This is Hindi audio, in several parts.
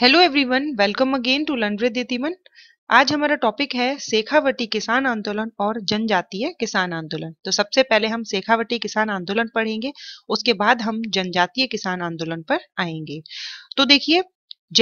hello everyone welcome again to learn with आज हमारा टॉपिक है सेखावटी किसान आंदोलन और जनजातीय किसान आंदोलन तो सबसे पहले हम सेखावटी किसान आंदोलन पढ़ेंगे उसके बाद हम जनजातीय किसान आंदोलन पर आएंगे तो देखिए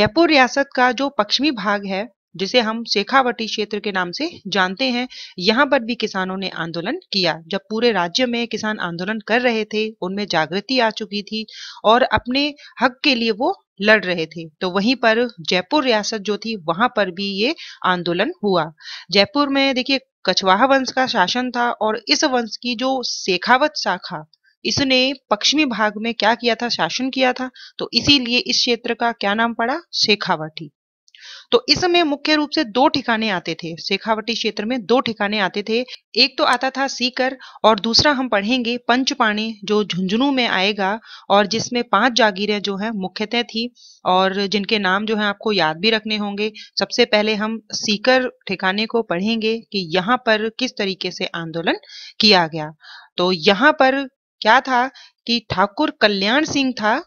जयपुर रियासत का जो पश्चिमी भाग है जिसे हम सेखावटी क्षेत्र के नाम से जानते हैं यहाँ पर भी किसानों ने आंदोलन किया जब पूरे राज्य में किसान आंदोलन कर रहे थे उनमें जागृति आ चुकी थी और अपने हक के लिए वो लड़ रहे थे तो वहीं पर जयपुर रियासत जो थी वहां पर भी ये आंदोलन हुआ जयपुर में देखिए कछवाहा वंश का शासन था और इस वंश की जो शेखावत शाखा इसने पश्चिमी भाग में क्या किया था शासन किया था तो इसीलिए इस क्षेत्र का क्या नाम पड़ा शेखावटी तो इसमें मुख्य रूप से दो ठिकाने आते थे शेखावटी क्षेत्र में दो ठिकाने आते थे एक तो आता था सीकर और दूसरा हम पढ़ेंगे पंचपाणी जो झुंझुनू में आएगा और जिसमें पांच जागीरें जो है मुख्यतः थी और जिनके नाम जो है आपको याद भी रखने होंगे सबसे पहले हम सीकर ठिकाने को पढ़ेंगे कि यहाँ पर किस तरीके से आंदोलन किया गया तो यहाँ पर क्या था कि ठाकुर कल्याण सिंह था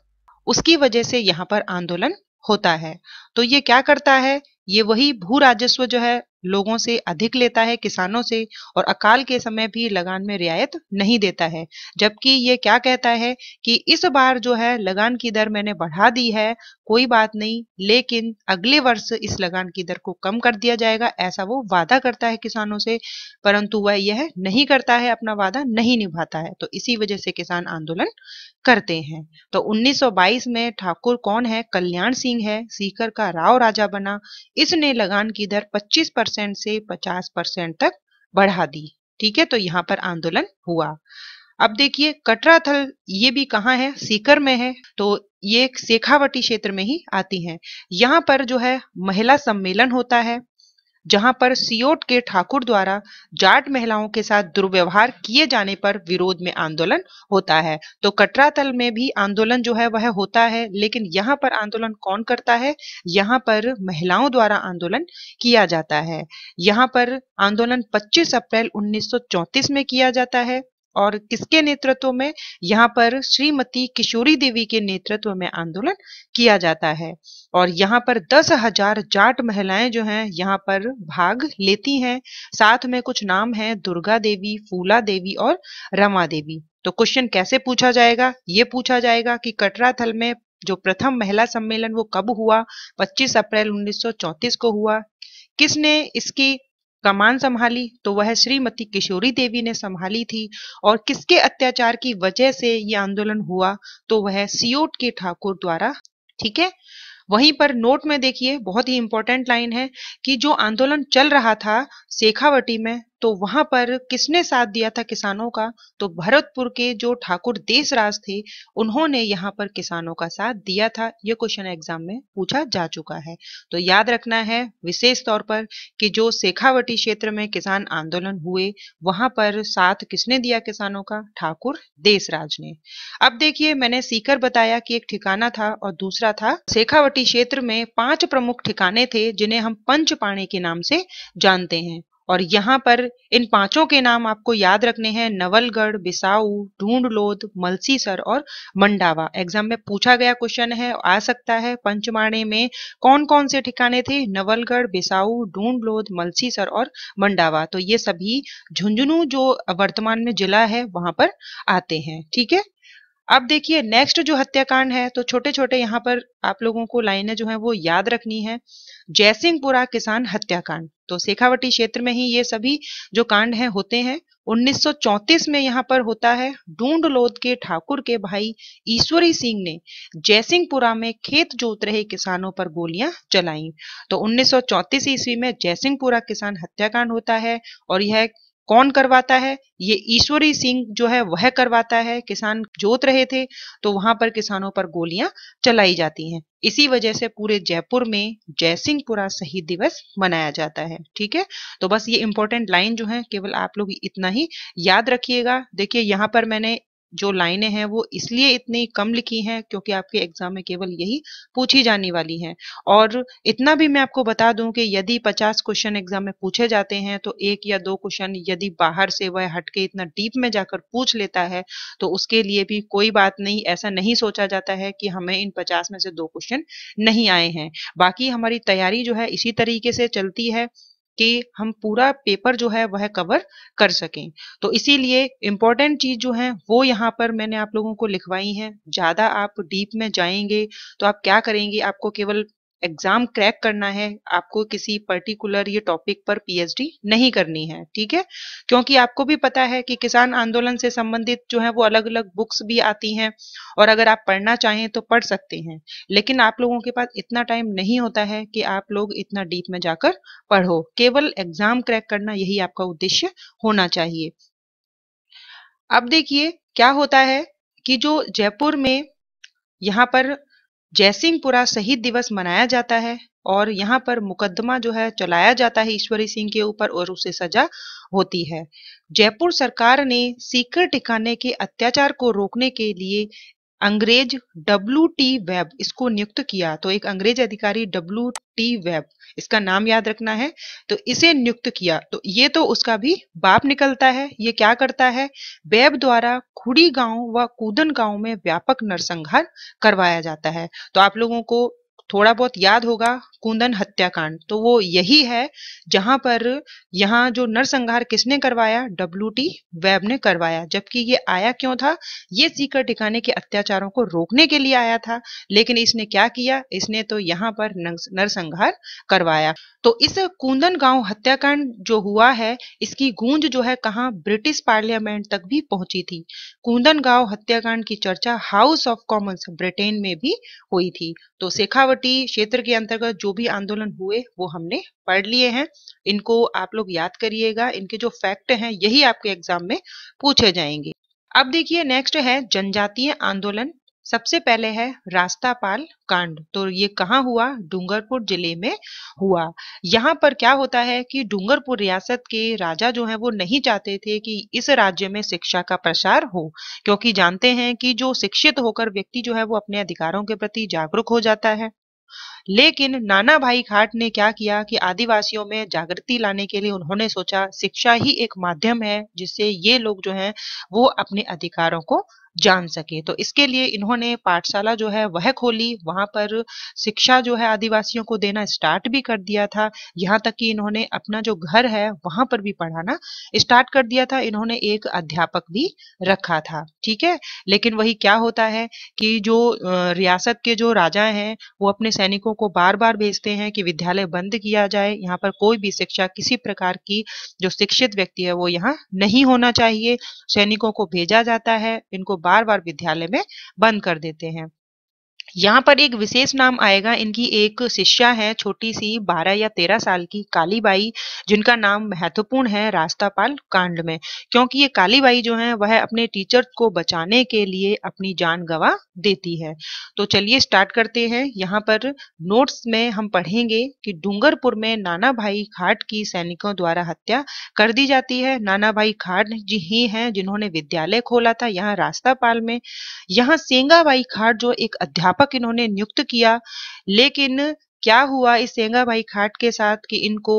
उसकी वजह से यहाँ पर आंदोलन होता है तो ये क्या करता है ये वही भू राजस्व जो है लोगों से अधिक लेता है किसानों से और अकाल के समय भी लगान में रियायत नहीं देता है जबकि ये क्या कहता है कि इस बार जो है लगान की दर मैंने बढ़ा दी है कोई बात नहीं लेकिन अगले वर्ष इस लगान की दर को कम कर दिया जाएगा ऐसा वो वादा करता है किसानों से परंतु वह यह नहीं करता है अपना वादा नहीं निभाता है तो इसी वजह से किसान आंदोलन करते हैं तो 1922 में ठाकुर कौन है कल्याण सिंह है सीकर का राव राजा बना इसने लगान की दर पच्चीस परसेंट से पचास परसेंट तक बढ़ा दी ठीक है तो यहाँ पर आंदोलन हुआ अब देखिए कटरा थल ये भी कहाँ है सीकर में है तो ये शेखावटी क्षेत्र में ही आती है यहाँ पर जो है महिला सम्मेलन होता है जहां पर सियोट के ठाकुर द्वारा जाट महिलाओं के साथ दुर्व्यवहार किए जाने पर विरोध में आंदोलन होता है तो कटरा तल में भी आंदोलन जो है वह होता है लेकिन यहां पर आंदोलन कौन करता है यहाँ पर महिलाओं द्वारा आंदोलन किया जाता है यहां पर आंदोलन 25 अप्रैल 1934 में किया जाता है और किसके नेतृत्व में यहाँ पर श्रीमती किशोरी देवी के नेतृत्व में आंदोलन किया जाता है और यहाँ पर दस हजार जाट महिलाएं जो हैं यहाँ पर भाग लेती हैं साथ में कुछ नाम हैं दुर्गा देवी फूला देवी और रमा देवी तो क्वेश्चन कैसे पूछा जाएगा ये पूछा जाएगा कि कटरा थल में जो प्रथम महिला सम्मेलन वो कब हुआ 25 अप्रैल 1934 को हुआ किसने इसकी कमान संभाली तो वह श्रीमती किशोरी देवी ने संभाली थी और किसके अत्याचार की वजह से ये आंदोलन हुआ तो वह सियोट के ठाकुर द्वारा ठीक है वहीं पर नोट में देखिए बहुत ही इंपॉर्टेंट लाइन है कि जो आंदोलन चल रहा था शेखावटी में तो वहां पर किसने साथ दिया था किसानों का तो भरतपुर के जो ठाकुर देशराज थे उन्होंने यहाँ पर किसानों का साथ दिया था ये क्वेश्चन एग्जाम में पूछा जा चुका है तो याद रखना है विशेष तौर पर कि जो शेखावटी क्षेत्र में किसान आंदोलन हुए वहां पर साथ किसने दिया किसानों का ठाकुर देशराज ने अब देखिए मैंने सीकर बताया कि एक ठिकाना था और दूसरा था शेखावटी क्षेत्र में पांच प्रमुख ठिकाने थे जिन्हें हम पंच के नाम से जानते हैं और यहाँ पर इन पांचों के नाम आपको याद रखने हैं नवलगढ़ बिसाऊ ढूंढलोद मलसीसर और मंडावा एग्जाम में पूछा गया क्वेश्चन है आ सकता है पंचमाणे में कौन कौन से ठिकाने थे नवलगढ़ बिसाऊ ढूंढलोद मलसीसर और मंडावा तो ये सभी झुंझुनू जो वर्तमान में जिला है वहां पर आते हैं ठीक है अब देखिए नेक्स्ट जो हत्याकांड है तो छोटे छोटे यहाँ पर आप लोगों को लाइनें जो है वो याद रखनी है जयसिंहपुरा किसान हत्याकांड तो शेखावटी क्षेत्र में ही ये सभी जो कांड है होते हैं 1934 में यहाँ पर होता है ढूंढ के ठाकुर के भाई ईश्वरी सिंह ने जयसिंहपुरा में खेत जोत रहे किसानों पर गोलियां चलाई तो 1934 ईस्वी में जयसिंहपुरा किसान हत्याकांड होता है और यह कौन करवाता है ये ईश्वरी सिंह जो है वह करवाता है किसान जोत रहे थे तो वहां पर किसानों पर गोलियां चलाई जाती हैं इसी वजह से पूरे जयपुर में जयसिंहपुरा शहीद दिवस मनाया जाता है ठीक है तो बस ये इंपॉर्टेंट लाइन जो है केवल आप लोग इतना ही याद रखिएगा देखिए यहाँ पर मैंने जो लाइनें हैं वो इसलिए इतनी कम लिखी हैं क्योंकि आपके एग्जाम में केवल यही पूछी जाने वाली हैं और इतना भी मैं आपको बता दूं कि यदि 50 क्वेश्चन एग्जाम में पूछे जाते हैं तो एक या दो क्वेश्चन यदि बाहर से वह हटके इतना डीप में जाकर पूछ लेता है तो उसके लिए भी कोई बात नहीं ऐसा नहीं सोचा जाता है कि हमें इन पचास में से दो क्वेश्चन नहीं आए हैं बाकी हमारी तैयारी जो है इसी तरीके से चलती है कि हम पूरा पेपर जो है वह कवर कर सकें तो इसीलिए इम्पोर्टेंट चीज़ जो है वो यहाँ पर मैंने आप लोगों को लिखवाई है ज़्यादा आप डीप में जाएंगे तो आप क्या करेंगे आपको केवल एग्जाम क्रैक करना है आपको किसी पर्टिकुलर ये टॉपिक पर पीएचडी नहीं करनी है ठीक है क्योंकि आपको भी पता है कि किसान आंदोलन से संबंधित जो है वो अलग अलग बुक्स भी आती हैं और अगर आप पढ़ना चाहें तो पढ़ सकते हैं लेकिन आप लोगों के पास इतना टाइम नहीं होता है कि आप लोग इतना डीप में जाकर पढ़ो केवल एग्जाम क्रैक करना यही आपका उद्देश्य होना चाहिए अब देखिए क्या होता है कि जो जयपुर में यहाँ पर जयसिंहपुरा शहीद दिवस मनाया जाता है और यहाँ पर मुकदमा जो है चलाया जाता है ईश्वरी सिंह के ऊपर और उसे सजा होती है जयपुर सरकार ने सीकर ठिकाने के अत्याचार को रोकने के लिए अंग्रेज डब्ल्यू टी वेब इसको नियुक्त किया तो एक अंग्रेज अधिकारी डब्ल्यू टी वेब इसका नाम याद रखना है तो इसे नियुक्त किया तो ये तो उसका भी बाप निकलता है ये क्या करता है वेब द्वारा खुड़ी गांव व कूदन गांव में व्यापक नरसंहार करवाया जाता है तो आप लोगों को थोड़ा बहुत याद होगा कुंदन हत्याकांड तो वो यही है जहां पर यहाँ जो नरसंहार किसने करवाया डब्ल्यू टी वेब ने करवाया जबकि ये आया क्यों था ये सीकर टिकाने के अत्याचारों को रोकने के लिए आया था लेकिन इसने क्या किया इसने तो यहाँ पर नरसंहार करवाया तो इस कुंदन गांव हत्याकांड जो हुआ है इसकी गूंज जो है कहा ब्रिटिश पार्लियामेंट तक भी पहुंची थी कुंदन गांव हत्याकांड की चर्चा हाउस ऑफ कॉमन्स ब्रिटेन में भी हुई थी तो शेखावटी क्षेत्र के अंतर्गत जो जो भी आंदोलन हुए वो हमने पढ़ लिए हैं इनको आप लोग याद करिएगा इनके जो फैक्ट हैं यही आपके एग्जाम में पूछे जाएंगे अब देखिए नेक्स्ट है जनजातीय आंदोलन सबसे पहले है रास्तापाल कांड तो ये कहाँ हुआ डूंगरपुर जिले में हुआ यहाँ पर क्या होता है कि डूंगरपुर रियासत के राजा जो है वो नहीं चाहते थे कि इस राज्य में शिक्षा का प्रसार हो क्योंकि जानते हैं कि जो शिक्षित होकर व्यक्ति जो है वो अपने अधिकारों के प्रति जागरूक हो जाता है लेकिन नाना भाई खाट ने क्या किया कि आदिवासियों में जागृति लाने के लिए उन्होंने सोचा शिक्षा ही एक माध्यम है जिससे ये लोग जो हैं वो अपने अधिकारों को जान सके तो इसके लिए इन्होंने पाठशाला जो है वह खोली वहां पर शिक्षा जो है आदिवासियों को देना स्टार्ट भी कर दिया था यहाँ तक कि इन्होंने अपना जो घर है वहां पर भी पढ़ाना स्टार्ट कर दिया था इन्होंने एक अध्यापक भी रखा था ठीक है लेकिन वही क्या होता है कि जो रियासत के जो राजा हैं वो अपने सैनिकों को बार बार भेजते हैं कि विद्यालय बंद किया जाए यहाँ पर कोई भी शिक्षा किसी प्रकार की जो शिक्षित व्यक्ति है वो यहाँ नहीं होना चाहिए सैनिकों को भेजा जाता है इनको बार बार विद्यालय में बंद कर देते हैं यहाँ पर एक विशेष नाम आएगा इनकी एक शिष्या है छोटी सी बारह या तेरह साल की कालीबाई जिनका नाम महत्वपूर्ण है रास्तापाल कांड में क्योंकि ये कालीबाई जो है वह अपने टीचर को बचाने के लिए अपनी जान गवा देती है तो चलिए स्टार्ट करते हैं यहाँ पर नोट्स में हम पढ़ेंगे कि डूंगरपुर में नाना भाई खाट की सैनिकों द्वारा हत्या कर दी जाती है नाना भाई खाट जी ही है जिन्होंने विद्यालय खोला था यहाँ रास्तापाल में यहाँ सेंगाबाई खाट जो एक अध्यापक अध्यापक इन्होंने नियुक्त किया लेकिन क्या हुआ इस सेंगा भाई खाट के साथ कि इनको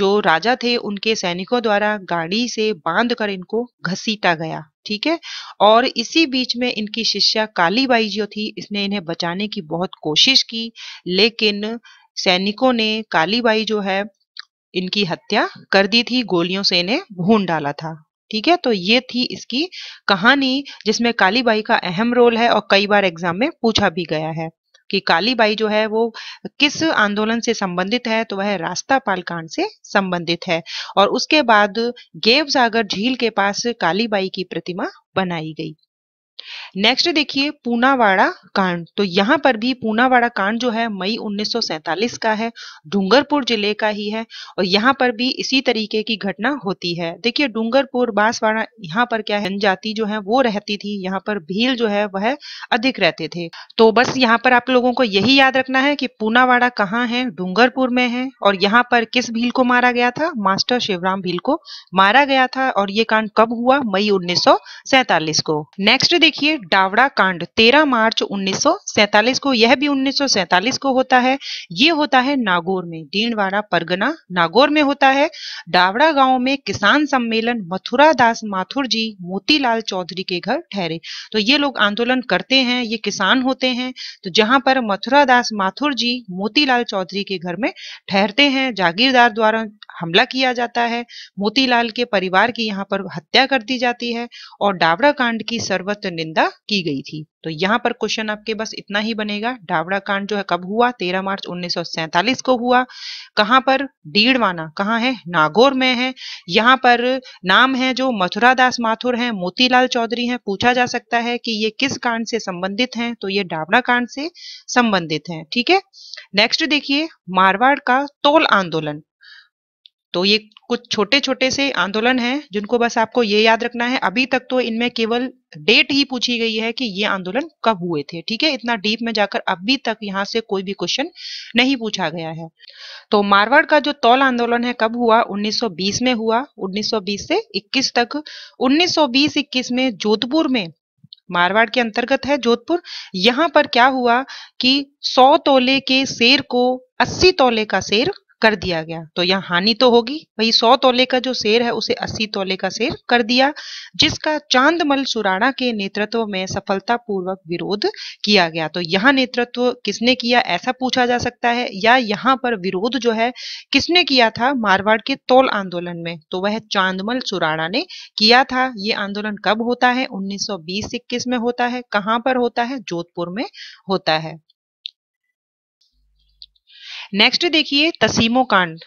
जो राजा थे उनके सैनिकों द्वारा गाड़ी से बांध कर इनको घसीटा गया ठीक है और इसी बीच में इनकी शिष्या कालीबाई जो थी इसने इन्हें बचाने की बहुत कोशिश की लेकिन सैनिकों ने कालीबाई जो है इनकी हत्या कर दी थी गोलियों से इन्हें भून डाला था ठीक है तो ये थी इसकी कहानी जिसमें कालीबाई का अहम रोल है और कई बार एग्जाम में पूछा भी गया है कि कालीबाई जो है वो किस आंदोलन से संबंधित है तो वह रास्ता पाल कांड से संबंधित है और उसके बाद गेव सागर झील के पास कालीबाई की प्रतिमा बनाई गई नेक्स्ट देखिए पूनावाड़ा कांड तो यहाँ पर भी पूनावाड़ा कांड जो है मई 1947 का है डूंगरपुर जिले का ही है और यहाँ पर भी इसी तरीके की घटना होती है देखिए डूंगरपुर बांसवाड़ा यहां पर क्या है जनजाति जो है वो रहती थी यहां पर भील जो है वह अधिक रहते थे तो बस यहाँ पर आप लोगों को यही याद रखना है कि पूनावाड़ा कहाँ है डूंगरपुर में है और यहाँ पर किस भील को मारा गया था मास्टर शिवराम भील को मारा गया था और ये कांड कब हुआ मई उन्नीस को नेक्स्ट देखिए देखिए डावड़ा कांड 13 मार्च 1947 को यह भी 1947 को होता है ये होता है नागौर में डीणवाड़ा परगना नागौर में होता है डावड़ा गांव में किसान सम्मेलन मथुरा दास माथुर जी मोतीलाल चौधरी के घर ठहरे तो ये लोग आंदोलन करते हैं ये किसान होते हैं तो जहां पर मथुरा दास माथुर जी मोतीलाल चौधरी के घर में ठहरते हैं जागीरदार द्वारा हमला किया जाता है मोतीलाल के परिवार की यहाँ पर हत्या कर दी जाती है और डावड़ा कांड की सर्वत्र निंदा की गई थी तो यहाँ पर क्वेश्चन आपके बस इतना ही बनेगा डावड़ा कांड जो है कब हुआ 13 मार्च 1947 को हुआ कहाँ पर डीड़वाना कहाँ है नागौर में है यहाँ पर नाम है जो मथुरा दास माथुर है मोतीलाल चौधरी है पूछा जा सकता है कि ये किस कांड से संबंधित है तो ये डावड़ा कांड से संबंधित है ठीक है नेक्स्ट देखिए मारवाड़ का तोल आंदोलन तो ये कुछ छोटे छोटे से आंदोलन हैं जिनको बस आपको ये याद रखना है अभी तक तो इनमें केवल डेट ही पूछी गई है कि ये आंदोलन कब हुए थे ठीक है इतना डीप में जाकर अभी तक यहाँ से कोई भी क्वेश्चन नहीं पूछा गया है तो मारवाड़ का जो तौल आंदोलन है कब हुआ 1920 में हुआ 1920 से 21 तक 1920-21 में जोधपुर में मारवाड़ के अंतर्गत है जोधपुर यहाँ पर क्या हुआ कि 100 तोले के शेर को 80 तोले का शेर कर दिया गया तो यहाँ हानि तो होगी वही सौ तोले का जो शेर है उसे अस्सी तोले का शेर कर दिया जिसका चांदमल सुराणा के नेतृत्व में सफलतापूर्वक विरोध किया गया तो यहाँ नेतृत्व किसने किया ऐसा पूछा जा सकता है या यहाँ पर विरोध जो है किसने किया था मारवाड़ के तोल आंदोलन में तो वह चांदमल सुराणा ने किया था ये आंदोलन कब होता है उन्नीस इक्कीस में होता है कहाँ पर होता है जोधपुर में होता है नेक्स्ट देखिए तसीमो कांड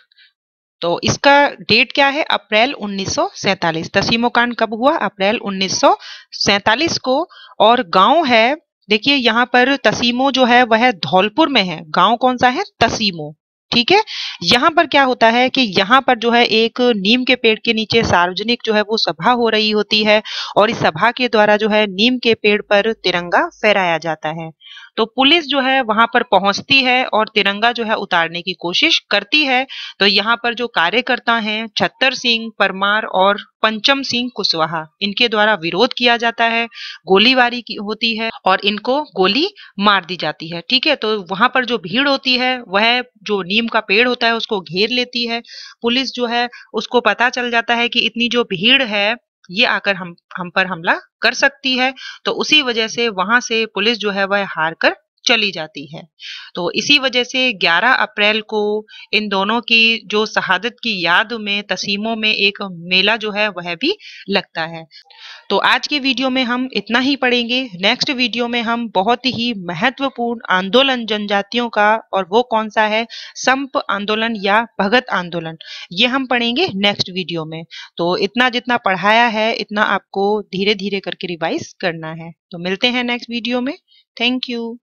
तो इसका डेट क्या है अप्रैल 1947 तसीमो कांड कब हुआ अप्रैल 1947 को और गांव है देखिए यहाँ पर तसीमो जो है वह धौलपुर में है गांव कौन सा है तसीमो ठीक है यहाँ पर क्या होता है कि यहां पर जो है एक नीम के पेड़ के नीचे सार्वजनिक जो है वो सभा हो रही होती है और इस सभा के द्वारा जो है नीम के पेड़ पर तिरंगा फहराया जाता है तो पुलिस जो है वहां पर पहुंचती है और तिरंगा जो है उतारने की कोशिश करती है तो यहाँ पर जो कार्यकर्ता हैं छत्तर सिंह परमार और पंचम सिंह कुशवाहा इनके द्वारा विरोध किया जाता है गोलीबारी की होती है और इनको गोली मार दी जाती है ठीक है तो वहां पर जो भीड़ होती है वह जो नीम का पेड़ होता है उसको घेर लेती है पुलिस जो है उसको पता चल जाता है कि इतनी जो भीड़ है ये आकर हम हम पर हमला कर सकती है तो उसी वजह से वहां से पुलिस जो है वह हार कर चली जाती है तो इसी वजह से 11 अप्रैल को इन दोनों की जो शहादत की याद में तसीमों में एक मेला जो है वह भी लगता है तो आज के वीडियो में हम इतना ही पढ़ेंगे नेक्स्ट वीडियो में हम बहुत ही महत्वपूर्ण आंदोलन जनजातियों का और वो कौन सा है संप आंदोलन या भगत आंदोलन ये हम पढ़ेंगे नेक्स्ट वीडियो में तो इतना जितना पढ़ाया है इतना आपको धीरे धीरे करके रिवाइज करना है तो मिलते हैं नेक्स्ट वीडियो में थैंक यू